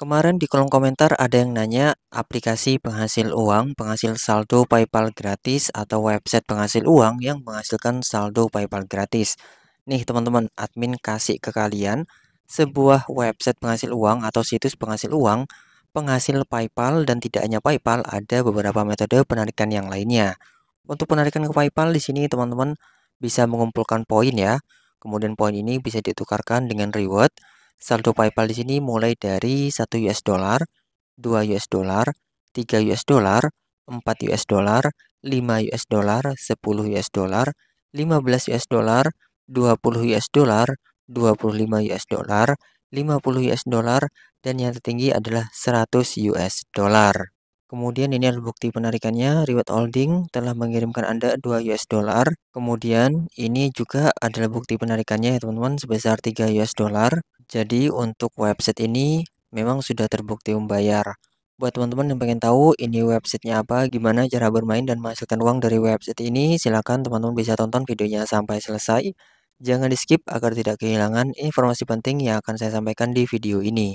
Kemarin di kolom komentar ada yang nanya aplikasi penghasil uang, penghasil saldo PayPal gratis atau website penghasil uang yang menghasilkan saldo PayPal gratis. Nih teman-teman, admin kasih ke kalian sebuah website penghasil uang atau situs penghasil uang, penghasil PayPal dan tidak hanya PayPal, ada beberapa metode penarikan yang lainnya. Untuk penarikan ke PayPal di sini teman-teman bisa mengumpulkan poin ya. Kemudian poin ini bisa ditukarkan dengan reward Saldo PayPal di sini mulai dari 1 US dollar, 2 US dollar, 3 US dollar, 4 US dollar, 5 US dollar, 10 US dollar, 15 US dollar, 20 US dollar, 25 US dollar, 50 US dollar, dan yang tertinggi adalah 100 US dollar. Kemudian ini adalah bukti penarikannya, Reward Holding telah mengirimkan Anda 2 US dollar. Kemudian ini juga adalah bukti penarikannya ya teman-teman sebesar 3 US dollar. Jadi untuk website ini memang sudah terbukti membayar. Buat teman-teman yang pengen tahu ini websitenya apa, gimana cara bermain dan menghasilkan uang dari website ini, silakan teman-teman bisa tonton videonya sampai selesai. Jangan di skip agar tidak kehilangan informasi penting yang akan saya sampaikan di video ini.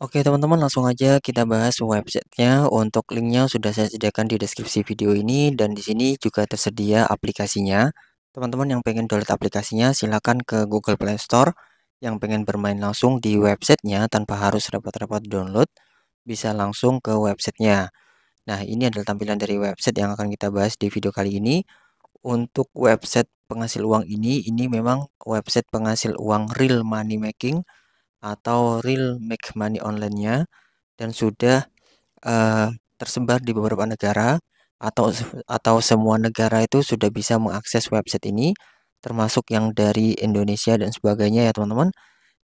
Oke teman-teman langsung aja kita bahas websitenya untuk linknya sudah saya sediakan di deskripsi video ini dan di sini juga tersedia aplikasinya teman-teman yang pengen download aplikasinya silahkan ke Google Play Store yang pengen bermain langsung di websitenya tanpa harus repot-repot download bisa langsung ke websitenya nah ini adalah tampilan dari website yang akan kita bahas di video kali ini untuk website penghasil uang ini ini memang website penghasil uang real money making atau real make money online-nya dan sudah uh, tersebar di beberapa negara atau atau semua negara itu sudah bisa mengakses website ini termasuk yang dari Indonesia dan sebagainya ya teman-teman.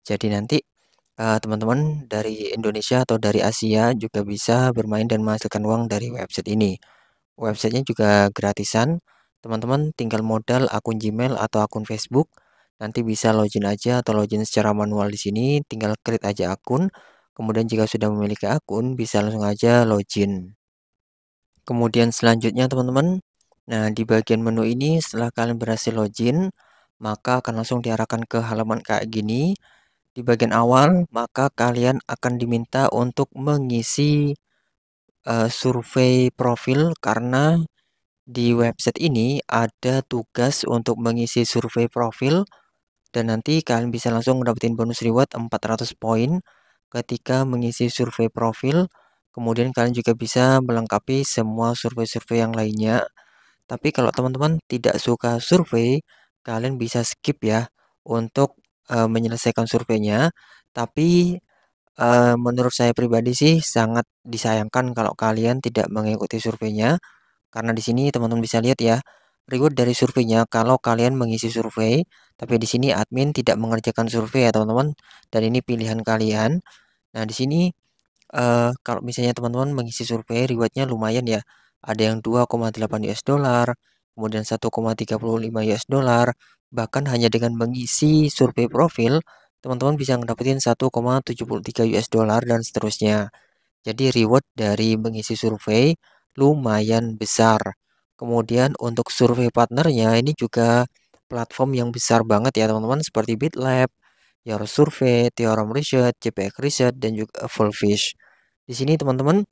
Jadi nanti eh, teman-teman uh, dari Indonesia atau dari Asia juga bisa bermain dan menghasilkan uang dari website ini. Websitenya juga gratisan. Teman-teman tinggal modal akun Gmail atau akun Facebook Nanti bisa login aja atau login secara manual di sini, tinggal create aja akun. Kemudian jika sudah memiliki akun, bisa langsung aja login. Kemudian selanjutnya teman-teman, nah di bagian menu ini setelah kalian berhasil login, maka akan langsung diarahkan ke halaman kayak gini. Di bagian awal, maka kalian akan diminta untuk mengisi uh, survei profil karena di website ini ada tugas untuk mengisi survei profil dan nanti kalian bisa langsung dapetin bonus reward 400 poin ketika mengisi survei profil kemudian kalian juga bisa melengkapi semua survei-survei yang lainnya tapi kalau teman-teman tidak suka survei kalian bisa skip ya untuk e, menyelesaikan surveinya tapi e, menurut saya pribadi sih sangat disayangkan kalau kalian tidak mengikuti surveinya karena di sini teman-teman bisa lihat ya reward dari surveinya kalau kalian mengisi survei tapi di sini admin tidak mengerjakan survei ya teman-teman dan ini pilihan kalian nah di sini uh, kalau misalnya teman-teman mengisi survei rewardnya lumayan ya ada yang 2,8 US dollar kemudian 1,35 US dollar bahkan hanya dengan mengisi survei profil teman-teman bisa ngedapetin 1,73 US dollar dan seterusnya jadi reward dari mengisi survei lumayan besar Kemudian untuk survei partnernya ini juga platform yang besar banget ya teman-teman seperti BitLab, Your Survey, Theorem Research, JPEG Research dan juga Fullfish. Di sini teman-teman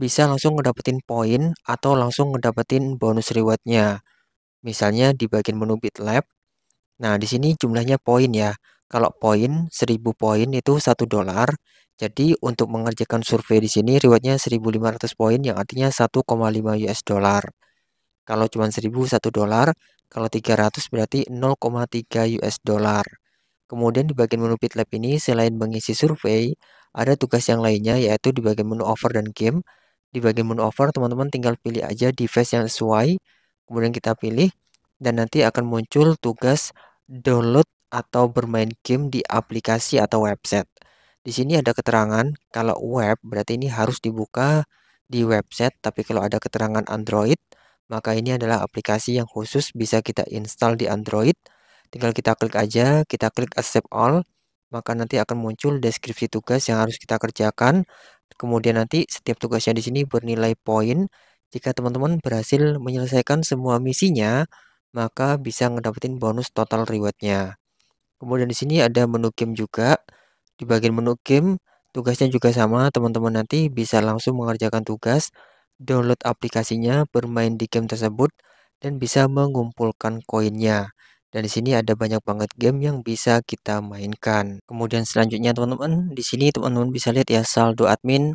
bisa langsung ngedapetin poin atau langsung ngedapetin bonus rewardnya. Misalnya di bagian menu BitLab. Nah, di sini jumlahnya poin ya. Kalau poin 1000 poin itu 1 dolar. Jadi untuk mengerjakan survei di sini rewardnya 1500 poin yang artinya 1,5 US dollar. Kalau cuma 1000 1 dolar, kalau 300 berarti 0,3 US dollar. Kemudian di bagian menu PitLab ini selain mengisi survei, ada tugas yang lainnya yaitu di bagian menu offer dan game. Di bagian menu offer teman-teman tinggal pilih aja device yang sesuai, kemudian kita pilih dan nanti akan muncul tugas download atau bermain game di aplikasi atau website. Di sini ada keterangan kalau web berarti ini harus dibuka di website, tapi kalau ada keterangan Android maka ini adalah aplikasi yang khusus bisa kita install di Android. Tinggal kita klik aja, kita klik accept all, maka nanti akan muncul deskripsi tugas yang harus kita kerjakan. Kemudian nanti setiap tugasnya di sini bernilai poin. Jika teman-teman berhasil menyelesaikan semua misinya, maka bisa ngedapetin bonus total rewardnya. Kemudian di sini ada menu game juga. Di bagian menu game, tugasnya juga sama, teman-teman nanti bisa langsung mengerjakan tugas download aplikasinya, bermain di game tersebut, dan bisa mengumpulkan koinnya. Dan di sini ada banyak banget game yang bisa kita mainkan. Kemudian selanjutnya teman-teman, di sini teman-teman bisa lihat ya saldo admin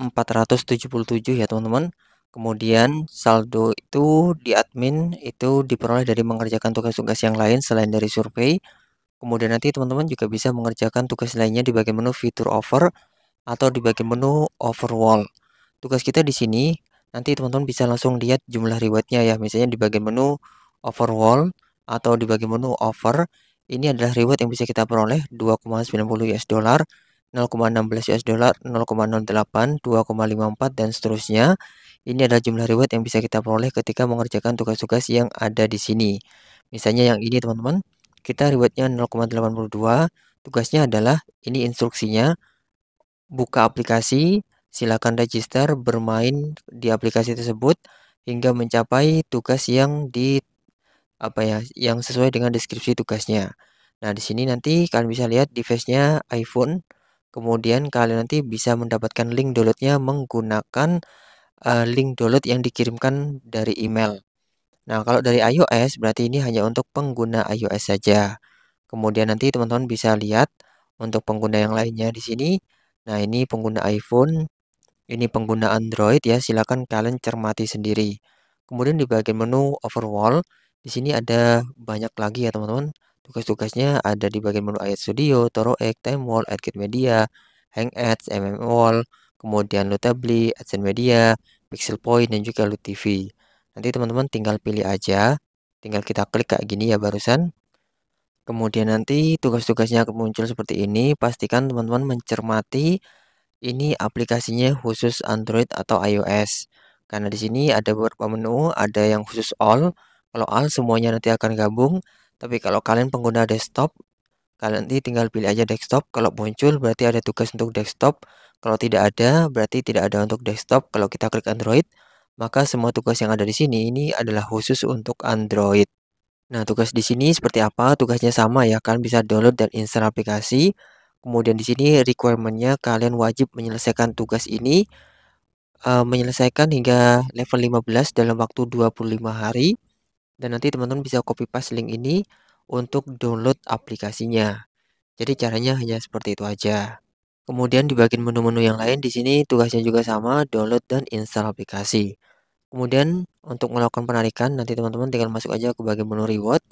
477 ya teman-teman. Kemudian saldo itu di admin itu diperoleh dari mengerjakan tugas-tugas yang lain selain dari survei. Kemudian nanti teman-teman juga bisa mengerjakan tugas lainnya di bagian menu fitur over atau di bagian menu overwall tugas kita di sini nanti teman-teman bisa langsung lihat jumlah rewardnya ya misalnya di bagian menu overall atau di bagian menu over ini adalah reward yang bisa kita peroleh 2,90 US dollar 0,16 US dollar 0,08 2,54 dan seterusnya ini adalah jumlah reward yang bisa kita peroleh ketika mengerjakan tugas-tugas yang ada di sini misalnya yang ini teman-teman kita rewardnya 0,82 tugasnya adalah ini instruksinya buka aplikasi Silakan register bermain di aplikasi tersebut hingga mencapai tugas yang di apa ya, yang sesuai dengan deskripsi tugasnya. Nah, di sini nanti kalian bisa lihat device-nya iPhone. Kemudian kalian nanti bisa mendapatkan link downloadnya menggunakan uh, link download yang dikirimkan dari email. Nah, kalau dari iOS berarti ini hanya untuk pengguna iOS saja. Kemudian nanti teman-teman bisa lihat untuk pengguna yang lainnya di sini. Nah, ini pengguna iPhone ini pengguna Android ya, silakan kalian cermati sendiri. Kemudian di bagian menu Overwall, di sini ada banyak lagi ya teman-teman. Tugas-tugasnya ada di bagian menu Ayat Studio, Toro X, Toroek, Wall, AdKit Media, Hang Ads, MM Wall, kemudian Lutably, AdSense Media, Pixel Point, dan juga TV. Nanti teman-teman tinggal pilih aja, tinggal kita klik kayak gini ya barusan. Kemudian nanti tugas-tugasnya akan muncul seperti ini. Pastikan teman-teman mencermati ini aplikasinya khusus Android atau iOS. Karena di sini ada beberapa menu, ada yang khusus all. Kalau all semuanya nanti akan gabung. Tapi kalau kalian pengguna desktop, kalian nanti tinggal pilih aja desktop. Kalau muncul berarti ada tugas untuk desktop. Kalau tidak ada, berarti tidak ada untuk desktop. Kalau kita klik Android, maka semua tugas yang ada di sini ini adalah khusus untuk Android. Nah, tugas di sini seperti apa? Tugasnya sama ya, kalian bisa download dan install aplikasi. Kemudian di sini requirementnya kalian wajib menyelesaikan tugas ini uh, menyelesaikan hingga level 15 dalam waktu 25 hari. Dan nanti teman-teman bisa copy paste link ini untuk download aplikasinya. Jadi caranya hanya seperti itu aja. Kemudian di bagian menu-menu yang lain di sini tugasnya juga sama, download dan install aplikasi. Kemudian untuk melakukan penarikan nanti teman-teman tinggal masuk aja ke bagian menu reward.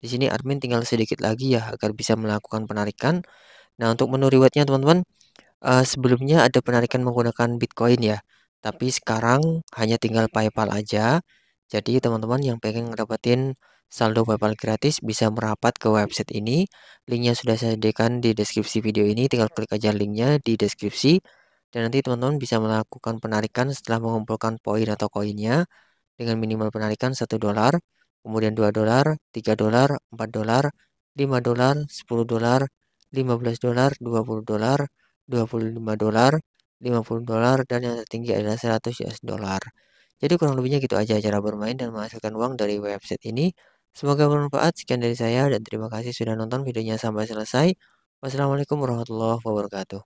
Di sini admin tinggal sedikit lagi ya agar bisa melakukan penarikan. Nah, untuk menu rewardnya teman-teman, uh, sebelumnya ada penarikan menggunakan Bitcoin ya, tapi sekarang hanya tinggal PayPal aja. Jadi teman-teman yang pengen ngedapetin saldo PayPal gratis bisa merapat ke website ini. Linknya sudah saya sediakan di deskripsi video ini, tinggal klik aja linknya di deskripsi. Dan nanti teman-teman bisa melakukan penarikan setelah mengumpulkan poin atau koinnya dengan minimal penarikan 1 dolar, kemudian 2 dolar, 3 dolar, 4 dolar, 5 dolar, 10 dolar, 15 dolar, 20 dolar, 25 dolar, 50 dolar, dan yang tertinggi adalah 100 US dolar. Jadi kurang lebihnya gitu aja cara bermain dan menghasilkan uang dari website ini. Semoga bermanfaat. Sekian dari saya dan terima kasih sudah nonton videonya sampai selesai. Wassalamualaikum warahmatullahi wabarakatuh.